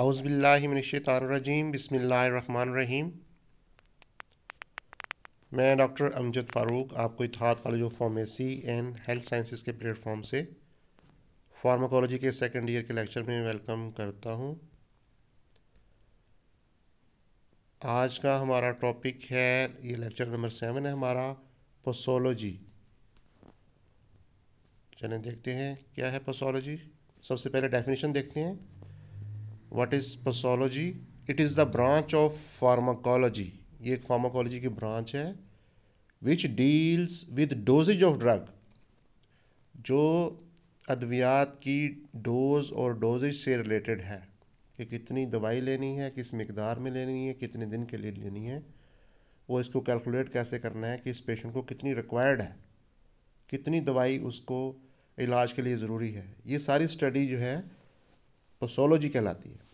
आउज़बिल्लिमिनशानरजीम बसमीम मैं डॉक्टर अमजद फ़ारूक आपको Ittehad college of pharmacy and health sciences के प्लेटफॉर्म से फार्माकोलॉजी के सेकेंड ईयर के लेक्चर में वेलकम करता हूँ आज का हमारा टॉपिक है ये लेक्चर नंबर सेवन है हमारा पोसोलॉजी चलें देखते हैं क्या है पोसोलॉजी सबसे पहले डेफिनेशन देखते हैं what is posology it is the branch of pharmacology ये एक फार्माकोलॉजी की ब्रांच है which deals with dosages of drug जो अद्वियात की डोज और डोजेज से रिलेटेड है कि कितनी दवाई लेनी है किस मकदार में लेनी है कितने दिन के लिए लेनी है वो इसको कैलकुलेट कैसे करना है कि इस पेशेंट को कितनी रिक्वायर्ड है कितनी दवाई उसको इलाज के लिए ज़रूरी है ये सारी स्टडी जो है पोसोलॉजी तो कहलाती है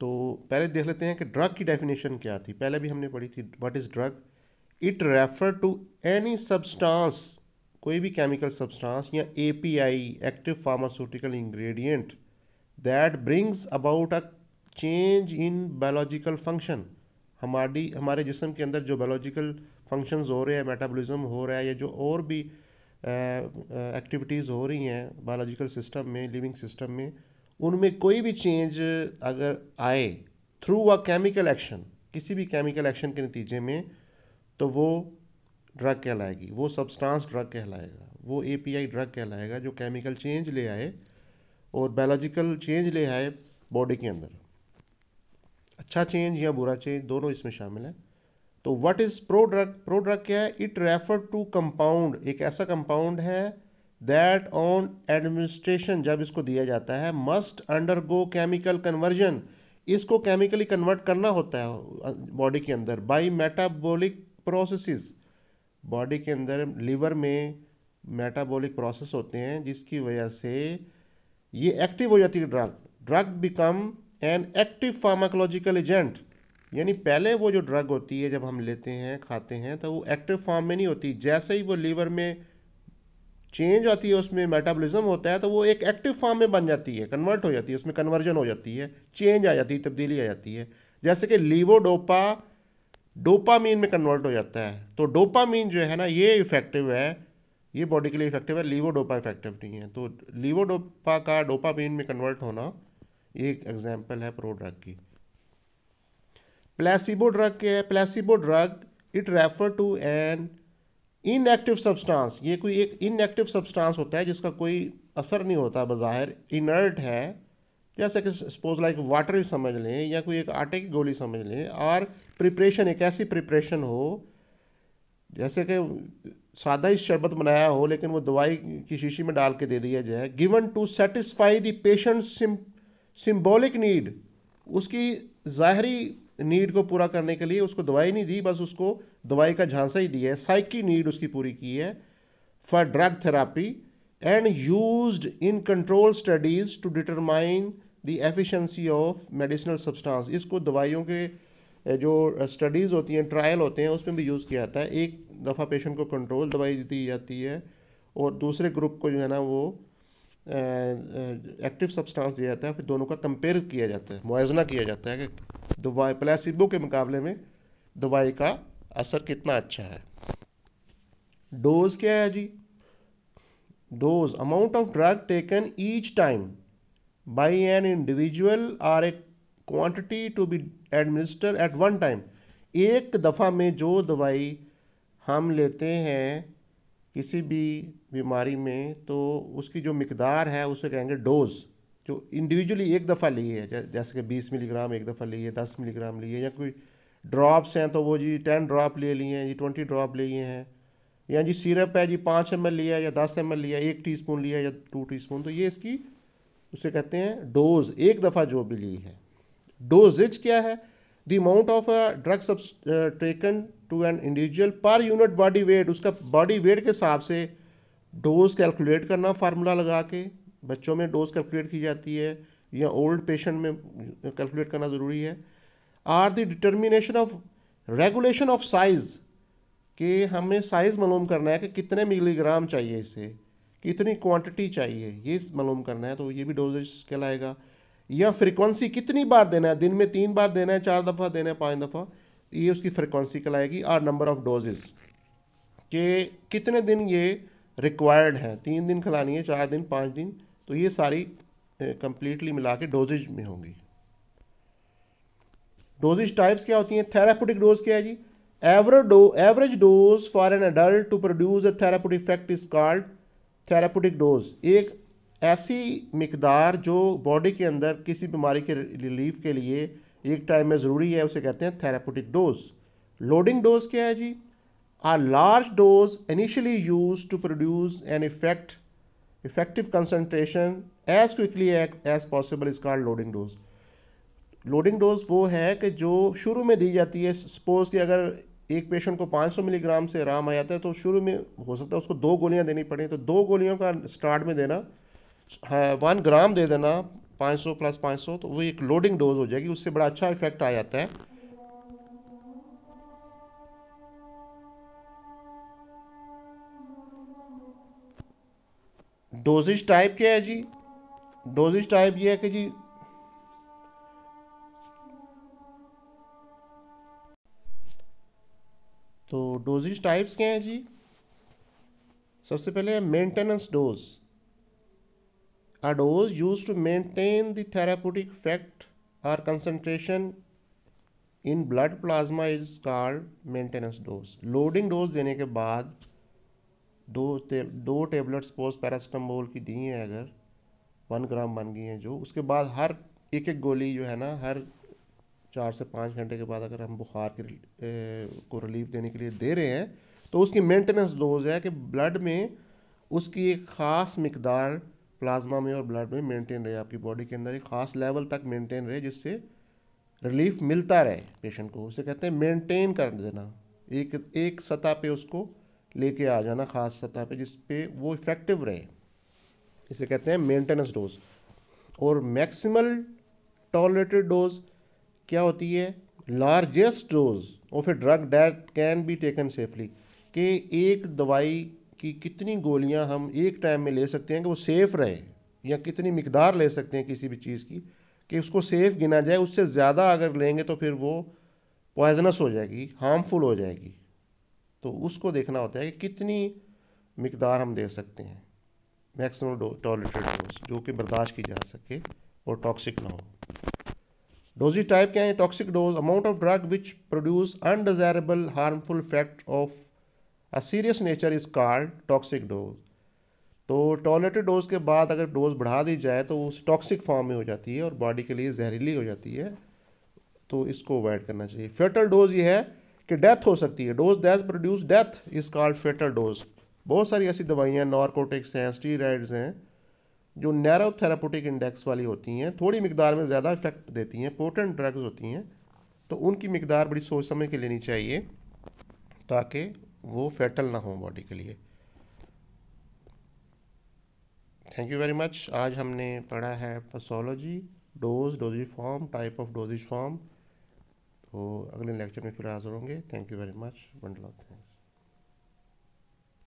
तो पहले देख लेते हैं कि ड्रग की डेफिनेशन क्या थी पहले भी हमने पढ़ी थी what is drug it refer to any substance कोई भी केमिकल सब्सटेंस या API active pharmaceutical ingredient that brings about a change in biological function हमारी हमारे जिसम के अंदर जो बायोलॉजिकल फंक्शंस हो रहे हैं मेटाबॉलिज्म हो रहा है या जो और भी एक्टिविटीज़ हो रही हैं बायोलॉजिकल सिस्टम में लिविंग सिस्टम में उनमें कोई भी चेंज अगर आए थ्रू अ केमिकल एक्शन किसी भी केमिकल एक्शन के नतीजे में तो वो ड्रग कहलाएगी वो सब्सटेंस ड्रग कहलाएगा वो एपीआई ड्रग कहलाएगा जो केमिकल चेंज ले आए और बायोलॉजिकल चेंज ले आए बॉडी के अंदर अच्छा चेंज या बुरा चेंज दोनों इसमें शामिल है तो what is prodrug prodrug क्या है इट रेफर टू कंपाउंड एक ऐसा कंपाउंड है दैट ऑन एडमिनिस्ट्रेशन जब इसको दिया जाता है must undergo chemical conversion इसको केमिकली कन्वर्ट करना होता है बॉडी के अंदर बाई मेटाबोलिक प्रोसेसिस बॉडी के अंदर लीवर में मेटाबॉलिक प्रोसेस होते हैं जिसकी वजह से ये एक्टिव हो जाती है drug drug become an active pharmacological agent यानी पहले वो जो ड्रग होती है जब हम लेते हैं खाते हैं तो वो एक्टिव फॉर्म में नहीं होती जैसे ही वो लीवर में चेंज आती है उसमें मेटाबॉलिज्म होता है तो वो एक एक्टिव फॉर्म में बन जाती है कन्वर्ट हो जाती है उसमें कन्वर्जन हो जाती है चेंज आ जाती है तब्दीली आ जाती है जैसे कि लीवोडोपा डोपामीन में कन्वर्ट हो जाता है तो डोपामीन जो है ना ये इफेक्टिव है ये बॉडी के लिए इफेक्टिव है लीवोडोपा इफेक्टिव नहीं है तो लीवोडोपा का डोपामीन में कन्वर्ट होना ये एक एग्जाम्पल है प्रो ड्रग की प्लेसिबो ड्रग के placebo drug it refer to an inactive substance ये कोई एक इनएक्टिव सब्सटेंस होता है जिसका कोई असर नहीं होता बाहर इनर्ट है जैसे कि सपोज लाइक वाटर ही समझ लें या कोई एक आटे की गोली समझ लें और प्रिपरेशन एक ऐसी प्रिपरेशन हो जैसे कि सादा ही शरबत बनाया हो लेकिन वो दवाई की शीशी में डाल के दे दिया जाए given to satisfy the patient sim symbolic need उसकी ज़ाहरी नीड को पूरा करने के लिए उसको दवाई नहीं दी बस उसको दवाई का झांसा ही दिया है साइकी नीड उसकी पूरी की है for drug therapy and use in control studies to determine the efficiency of medicinal substance इसको दवाइयों के जो स्टडीज़ होती हैं ट्रायल होते हैं उसमें भी यूज़ किया जाता है एक दफ़ा पेशेंट को कंट्रोल दवाई दी जाती है और दूसरे ग्रुप को जो है ना वो एक्टिव सब्सटेंस दिया जाता है फिर दोनों का कंपेयर किया जाता है मुआजना किया जाता है कि दवाई प्लेसिबो के मुकाबले में दवाई का असर कितना अच्छा है डोज क्या है जी dose amount of drug taken each time by an individual or a quantity to be administer at one time एक दफ़ा में जो दवाई हम लेते हैं किसी भी बीमारी में तो उसकी जो मकदार है उसे कहेंगे डोज़ जो इंडिविजुअली एक दफ़ा लिए है जैसे कि 20 मिलीग्राम एक दफ़ा लिए दस 10 मिलीग्राम लिए या कोई ड्रॉप्स हैं तो वो जी 10 ड्रॉप ले लिए हैं जी 20 ड्रॉप लिए हैं या जी सिरप है जी पाँच एम लिया या दस एम लिया एक स्पून लिया या टू स्पून तो ये इसकी उसे कहते हैं डोज एक दफ़ा जो भी ली है डोजेज क्या है the amount of a drugs taken to an individual per unit body weight उसका बॉडी वेट के हिसाब से डोज कैलकुलेट करना फार्मूला लगा के बच्चों में डोज कैलकुलेट की जाती है या ओल्ड पेशेंट में कैलकुलेट करना ज़रूरी है or the determination of regulation of size कि हमें साइज़ मालूम करना है कि कितने मिलीग्राम चाहिए इसे कितनी क्वांटिटी चाहिए ये मालूम करना है तो ये भी डोजेज कहलाएगा या फ्रिक्वेंसी कितनी बार देना है दिन में तीन बार देना है चार दफ़ा देना है पाँच दफ़ा ये उसकी फ्रिक्वेंसी कहलाएगी और नंबर ऑफ़ डोजेज़ के कितने दिन ये रिक्वायर्ड हैं तीन दिन खिलानी है चार दिन पाँच दिन तो ये सारी कंप्लीटली मिला के डोजेज में होंगी डोजेज टाइप्स क्या होती हैं थेरापोटिक डोज क्या है जी average do average dose for an adult to produce a therapeutic effect is called therapeutic dose एक ऐसी मकदार जो बॉडी के अंदर किसी बीमारी के रिलीफ के लिए एक टाइम में ज़रूरी है उसे कहते हैं थेरापोटिक डोज लोडिंग डोज क्या है जी a large dose initially use to produce an effect effective concentration as quickly as possible is called loading dose loading dose वो है कि जो शुरू में दी जाती है सपोज कि अगर एक पेशेंट को 500 मिलीग्राम से आराम आ जाता है तो शुरू में हो सकता है उसको दो गोलियां देनी पड़े तो दो गोलियों का स्टार्ट में देना वन हाँ, ग्राम दे देना 500 प्लस 500 तो वो एक लोडिंग डोज हो जाएगी उससे बड़ा अच्छा इफेक्ट आ जाता है डोजेज टाइप क्या है जी डोजेज टाइप ये है कि जी तो डोजेज टाइप्स क्या है जी सबसे पहले maintenance dose a dose use to maintain the therapeutic effect or concentration in blood plasma is called maintenance dose loading dose देने के बाद दो ते, दो टेबलेट सपोज पैरासिटामोल की दी हैं अगर वन ग्राम बन गई हैं जो उसके बाद हर एक एक गोली जो है ना हर चार से पाँच घंटे के बाद अगर हम बुखार के ए, को रिलीफ देने के लिए दे रहे हैं तो उसकी मेंटेनेंस डोज है कि ब्लड में उसकी एक ख़ास मकदार प्लाज्मा में और ब्लड में मेंटेन रहे आपकी बॉडी के अंदर एक ख़ास लेवल तक मेंटेन रहे जिससे रिलीफ मिलता रहे पेशेंट को उसे कहते हैं मेंटेन कर देना एक एक सतह पे उसको लेके आ जाना खास सतह पे जिस पे वो इफ़ेक्टिव रहे इसे कहते हैं मेंटेनेंस डोज और मैक्सिमल टॉलरेटेड डोज क्या होती है largest dose of a drug that can be taken safely कि एक दवाई की कितनी गोलियां हम एक टाइम में ले सकते हैं कि वो सेफ़ रहे या कितनी मकदार ले सकते हैं किसी भी चीज़ की कि उसको सेफ़ गिना जाए उससे ज़्यादा अगर लेंगे तो फिर वो पॉइजनस हो जाएगी हार्मफुल हो जाएगी तो उसको देखना होता है कि कितनी मकदार हम दे सकते हैं मैक्सिमम टॉयलेटेड डोज जो कि बर्दाश्त की जा सके और टॉक्सिक ना हो डोजी टाइप क्या है toxic dose amount of drug which produce undesirable harmful fact of a serious nature is called toxic dose तो टॉयलेटेड डोज के बाद अगर डोज बढ़ा दी जाए तो उस टॉक्सिक फॉर्म में हो जाती है और बॉडी के लिए जहरीली हो जाती है तो इसको अवॉइड करना चाहिए फेटल डोज ये है कि डेथ हो सकती है dose that produce death is called fatal dose बहुत सारी ऐसी दवाइयाँ नॉर्कोटिक्स हैं स्टीराइड्स हैं जो नैरो थेरापोटिक इंडेक्स वाली होती हैं थोड़ी मकदार में ज़्यादा इफेक्ट देती हैं पोटेंट ड्रग्स होती हैं तो उनकी मकदार बड़ी सोच समझ के लेनी चाहिए ताकि वो फेटल ना हो बॉडी के लिए थैंक यू वेरी मच आज हमने पढ़ा है posology dose dosage form type of dosages form तो अगले लेक्चर में फिर हाजिर होंगे thank you very much bundle of thanks